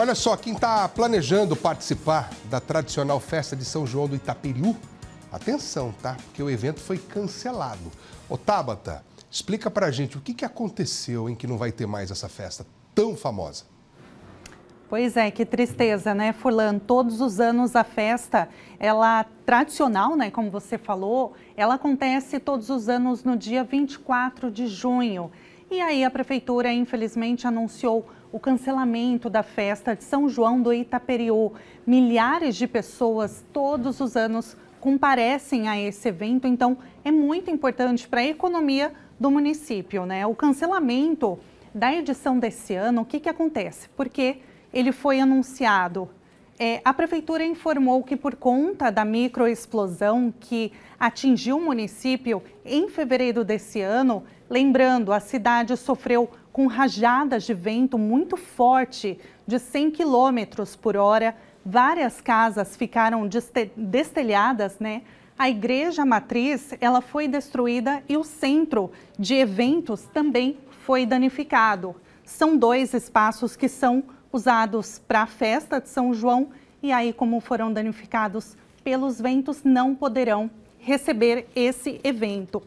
Olha só, quem está planejando participar da tradicional festa de São João do Itaperiú, atenção, tá? Porque o evento foi cancelado. Ô, Tabata, explica pra gente o que, que aconteceu em que não vai ter mais essa festa tão famosa. Pois é, que tristeza, né, Furlan? Todos os anos a festa, ela tradicional, né, como você falou, ela acontece todos os anos no dia 24 de junho. E aí a prefeitura, infelizmente, anunciou o cancelamento da festa de São João do Itaperiú. Milhares de pessoas todos os anos comparecem a esse evento, então é muito importante para a economia do município, né? O cancelamento da edição desse ano, o que, que acontece? Porque ele foi anunciado. É, a prefeitura informou que por conta da microexplosão que atingiu o município em fevereiro desse ano, lembrando, a cidade sofreu com rajadas de vento muito forte de 100 km por hora. Várias casas ficaram destelhadas, né? A igreja matriz ela foi destruída e o centro de eventos também foi danificado. São dois espaços que são usados para a festa de São João e aí como foram danificados pelos ventos não poderão receber esse evento.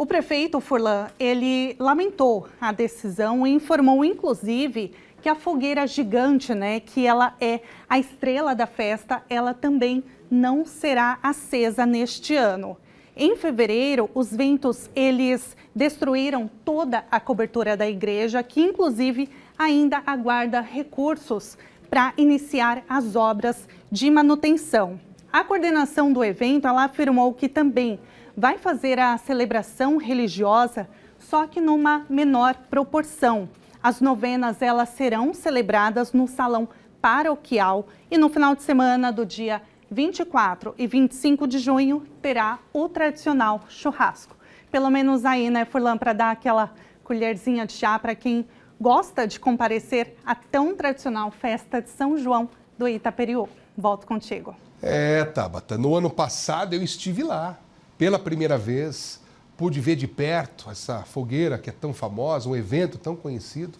O prefeito Furlan, ele lamentou a decisão e informou, inclusive, que a fogueira gigante, né, que ela é a estrela da festa, ela também não será acesa neste ano. Em fevereiro, os ventos eles destruíram toda a cobertura da igreja, que inclusive ainda aguarda recursos para iniciar as obras de manutenção. A coordenação do evento ela afirmou que também vai fazer a celebração religiosa, só que numa menor proporção. As novenas elas serão celebradas no salão paroquial e no final de semana do dia 24 e 25 de junho terá o tradicional churrasco. Pelo menos aí, né, Furlan, para dar aquela colherzinha de chá para quem gosta de comparecer à tão tradicional festa de São João do Itaperiú. Volto contigo. É, Tabata, no ano passado eu estive lá. Pela primeira vez, pude ver de perto essa fogueira que é tão famosa, um evento tão conhecido.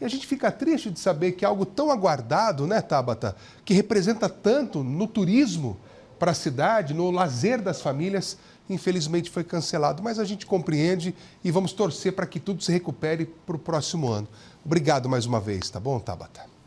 E a gente fica triste de saber que é algo tão aguardado, né, Tabata, que representa tanto no turismo para a cidade, no lazer das famílias, infelizmente foi cancelado. Mas a gente compreende e vamos torcer para que tudo se recupere para o próximo ano. Obrigado mais uma vez, tá bom, Tabata?